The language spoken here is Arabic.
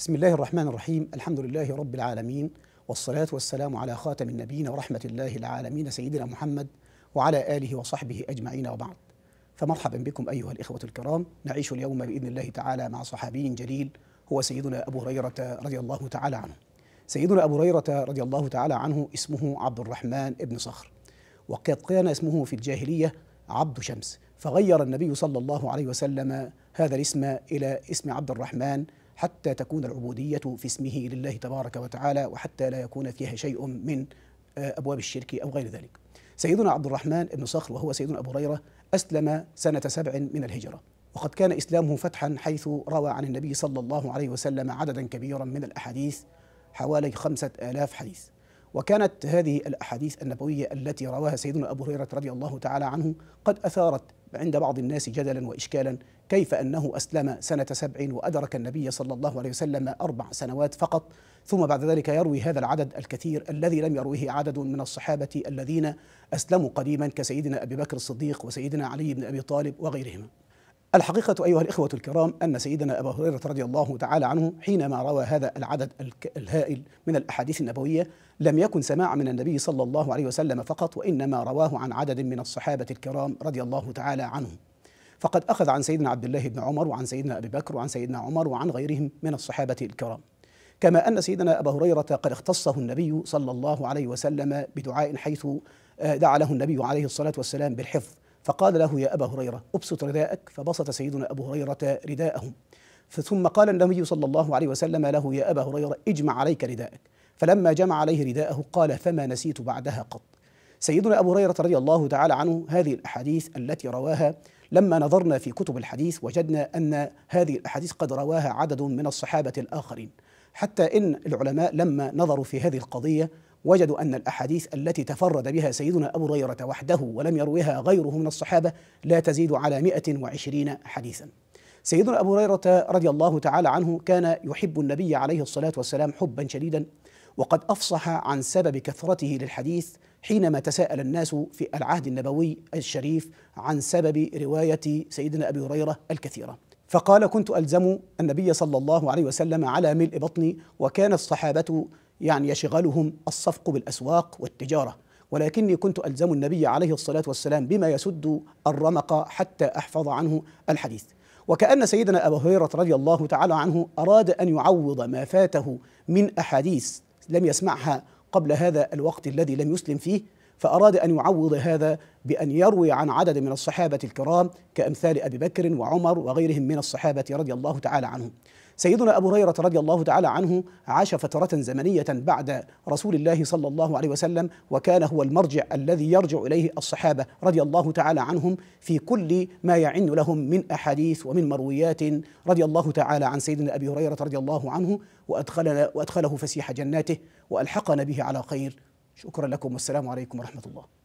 بسم الله الرحمن الرحيم الحمد لله رب العالمين والصلاة والسلام على خاتم النبيين ورحمة الله العالمين سيدنا محمد وعلى آله وصحبه أجمعين وبعد فمرحبا بكم أيها الإخوة الكرام نعيش اليوم بإذن الله تعالى مع صحابي جليل هو سيدنا أبو هريرة رضي الله تعالى عنه سيدنا أبو هريرة رضي الله تعالى عنه اسمه عبد الرحمن بن صخر وقد كان اسمه في الجاهلية عبد شمس فغير النبي صلى الله عليه وسلم هذا الاسم إلى اسم عبد الرحمن حتى تكون العبودية في اسمه لله تبارك وتعالى وحتى لا يكون فيها شيء من آه، أبواب الشرك أو غير ذلك سيدنا عبد الرحمن بن صخر وهو سيدنا أبو هريرة أسلم سنة سبع من الهجرة وقد كان إسلامه فتحا حيث روى عن النبي صلى الله عليه وسلم عددا كبيرا من الأحاديث حوالي خمسة آلاف حديث وكانت هذه الأحاديث النبوية التي رواها سيدنا أبو هريرة رضي الله تعالى عنه قد أثارت عند بعض الناس جدلا وإشكالا كيف أنه أسلم سنة سبع وأدرك النبي صلى الله عليه وسلم أربع سنوات فقط ثم بعد ذلك يروي هذا العدد الكثير الذي لم يرويه عدد من الصحابة الذين أسلموا قديما كسيدنا أبي بكر الصديق وسيدنا علي بن أبي طالب وغيرهما الحقيقة أيها الإخوة الكرام أن سيدنا أبا هريرة رضي الله تعالى عنه حينما روى هذا العدد الهائل من الأحاديث النبوية لم يكن سماع من النبي صلى الله عليه وسلم فقط وإنما رواه عن عدد من الصحابة الكرام رضي الله تعالى عنهم فقد أخذ عن سيدنا عبد الله بن عمر وعن سيدنا أبي بكر وعن سيدنا عمر وعن غيرهم من الصحابة الكرام كما أن سيدنا أبا هريرة قد اختصه النبي صلى الله عليه وسلم بدعاء حيث آه، دعا له النبي عليه الصلاة والسلام بالحفظ فقال له يا أبا هريرة أبسط رداءك فبسط سيدنا أبو هريرة رداءه ثم قال النبي صلى الله عليه وسلم له يا أبا هريرة اجمع عليك رداءك فلما جمع عليه رداءه قال فما نسيت بعدها قط سيدنا أبو هريرة رضي الله تعالى عنه هذه الأحاديث التي رواها لما نظرنا في كتب الحديث وجدنا أن هذه الأحاديث قد رواها عدد من الصحابة الآخرين حتى إن العلماء لما نظروا في هذه القضية وجدوا أن الأحاديث التي تفرد بها سيدنا أبو هريرة وحده ولم يرويها غيره من الصحابة لا تزيد على 120 حديثا سيدنا أبو هريرة رضي الله تعالى عنه كان يحب النبي عليه الصلاة والسلام حبا شديدا وقد أفصح عن سبب كثرته للحديث حينما تساءل الناس في العهد النبوي الشريف عن سبب رواية سيدنا أبي هريرة الكثيرة فقال كنت ألزم النبي صلى الله عليه وسلم على ملء بطني وكان الصحابة يعني يشغلهم الصفق بالاسواق والتجاره ولكني كنت الزم النبي عليه الصلاه والسلام بما يسد الرمق حتى احفظ عنه الحديث وكأن سيدنا أبو هريرة رضي الله تعالى عنه أراد أن يعوض ما فاته من أحاديث لم يسمعها قبل هذا الوقت الذي لم يسلم فيه فأراد أن يعوض هذا بأن يروي عن عدد من الصحابة الكرام كأمثال أبي بكر وعمر وغيرهم من الصحابة رضي الله تعالى عنهم سيدنا أبو هريرة رضي الله تعالى عنه عاش فترة زمنية بعد رسول الله صلى الله عليه وسلم وكان هو المرجع الذي يرجع إليه الصحابة رضي الله تعالى عنهم في كل ما يعن لهم من أحاديث ومن مرويات رضي الله تعالى عن سيدنا أبي هريرة رضي الله عنه وأدخلنا وأدخله فسيح جناته وألحقنا به على خير شكرا لكم والسلام عليكم ورحمة الله